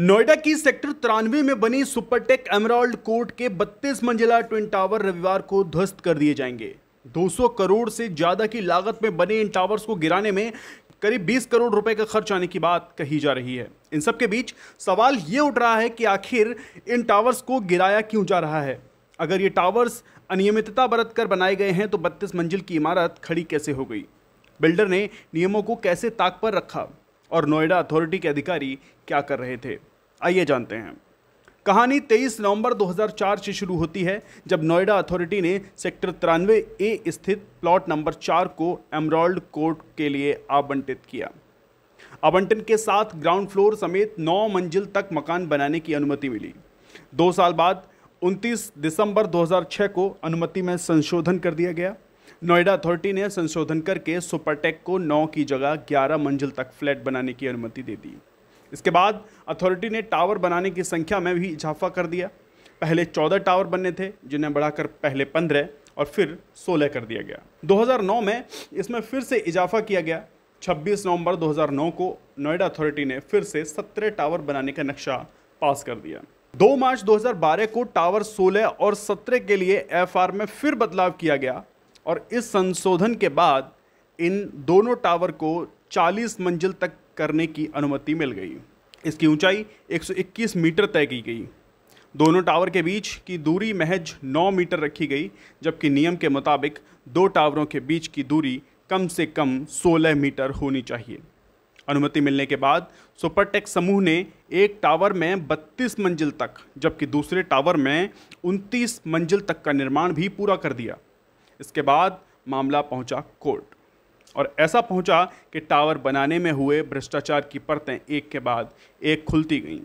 नोएडा की सेक्टर तिरानवे में बनी सुपरटेक एमराल्ड कोर्ट के 32 मंजिला ट्विन टावर रविवार को ध्वस्त कर दिए जाएंगे 200 करोड़ से ज़्यादा की लागत में बने इन टावर्स को गिराने में करीब 20 करोड़ रुपए का खर्च आने की बात कही जा रही है इन सब के बीच सवाल ये उठ रहा है कि आखिर इन टावर्स को गिराया क्यों जा रहा है अगर ये टावर्स अनियमितता बरत कर बनाए गए हैं तो बत्तीस मंजिल की इमारत खड़ी कैसे हो गई बिल्डर ने नियमों को कैसे ताक पर रखा और नोएडा अथॉरिटी के अधिकारी क्या कर रहे थे आइए जानते हैं कहानी 23 नवंबर 2004 से शुरू होती है जब नोएडा अथॉरिटी ने सेक्टर तिरानवे ए स्थित प्लॉट नंबर चार को एमरॉल्ड कोर्ट के लिए आवंटित किया आवंटन के साथ ग्राउंड फ्लोर समेत नौ मंजिल तक मकान बनाने की अनुमति मिली दो साल बाद 29 दिसंबर 2006 को अनुमति में संशोधन कर दिया गया नोएडा अथॉरिटी ने संशोधन करके सुपरटेक को नौ की जगह ग्यारह मंजिल तक फ्लैट बनाने की अनुमति दे दी इसके बाद अथॉरिटी ने टावर बनाने की संख्या में भी इजाफा कर दिया पहले चौदह टावर बनने थे जिन्हें बढ़ाकर पहले पंद्रह और फिर सोलह कर दिया गया 2009 में इसमें फिर से इजाफा किया गया 26 नवंबर 2009 को नोएडा अथॉरिटी ने फिर से 17 टावर बनाने का नक्शा पास कर दिया 2 मार्च 2012 को टावर 16 और 17 के लिए एफ में फिर बदलाव किया गया और इस संशोधन के बाद इन दोनों टावर को 40 मंजिल तक करने की अनुमति मिल गई इसकी ऊंचाई 121 मीटर तय की गई दोनों टावर के बीच की दूरी महज 9 मीटर रखी गई जबकि नियम के मुताबिक दो टावरों के बीच की दूरी कम से कम 16 मीटर होनी चाहिए अनुमति मिलने के बाद सुपरटेक समूह ने एक टावर में 32 मंजिल तक जबकि दूसरे टावर में 29 मंजिल तक का निर्माण भी पूरा कर दिया इसके बाद मामला पहुंचा कोर्ट और ऐसा पहुंचा कि टावर बनाने में हुए भ्रष्टाचार की परतें एक के बाद एक खुलती गईं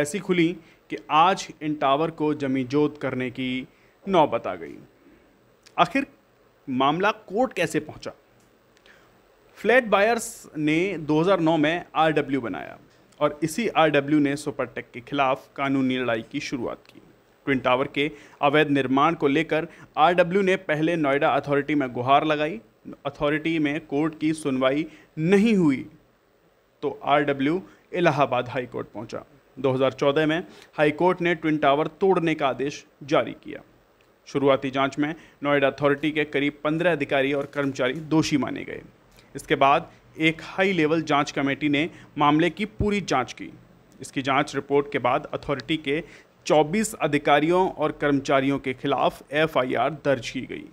ऐसी खुली कि आज इन टावर को जमीजोत करने की नौबत आ गई आखिर मामला कोर्ट कैसे पहुंचा फ्लैट बायर्स ने 2009 में आरडब्ल्यू बनाया और इसी आरडब्ल्यू ने सुपरटेक के खिलाफ कानूनी लड़ाई की शुरुआत की ट्विन टावर के अवैध निर्माण को लेकर आरडब्ल्यू ने पहले नोएडा अथॉरिटी में गुहार लगाई अथॉरिटी में कोर्ट की सुनवाई नहीं हुई तो आरडब्ल्यू इलाहाबाद हाई कोर्ट पहुंचा 2014 में हाई कोर्ट ने ट्विन टावर तोड़ने का आदेश जारी किया शुरुआती जांच में नोएडा अथॉरिटी के करीब 15 अधिकारी और कर्मचारी दोषी माने गए इसके बाद एक हाई लेवल जांच कमेटी ने मामले की पूरी जांच की इसकी जांच रिपोर्ट के बाद अथॉरिटी के 24 अधिकारियों और कर्मचारियों के खिलाफ एफआईआर दर्ज की गई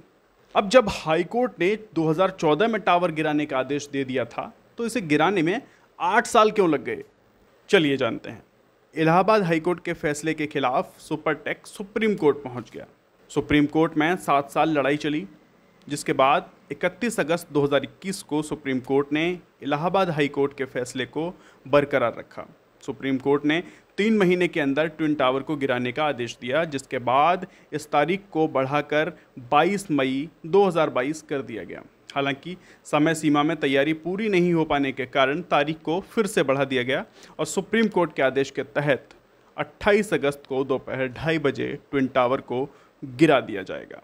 अब जब हाईकोर्ट ने 2014 में टावर गिराने का आदेश दे दिया था तो इसे गिराने में आठ साल क्यों लग गए चलिए जानते हैं इलाहाबाद हाईकोर्ट के फैसले के खिलाफ सुपरटेक सुप्रीम कोर्ट पहुंच गया सुप्रीम कोर्ट में सात साल लड़ाई चली जिसके बाद 31 अगस्त 2021 को सुप्रीम कोर्ट ने इलाहाबाद हाई कोर्ट के फैसले को बरकरार रखा सुप्रीम कोर्ट ने तीन महीने के अंदर ट्विन टावर को गिराने का आदेश दिया जिसके बाद इस तारीख को बढ़ाकर 22 मई 2022 कर दिया गया हालांकि समय सीमा में तैयारी पूरी नहीं हो पाने के कारण तारीख को फिर से बढ़ा दिया गया और सुप्रीम कोर्ट के आदेश के तहत 28 अगस्त को दोपहर ढाई बजे ट्विन टावर को गिरा दिया जाएगा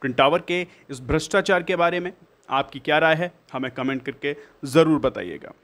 ट्विन टावर के इस भ्रष्टाचार के बारे में आपकी क्या राय है हमें कमेंट करके ज़रूर बताइएगा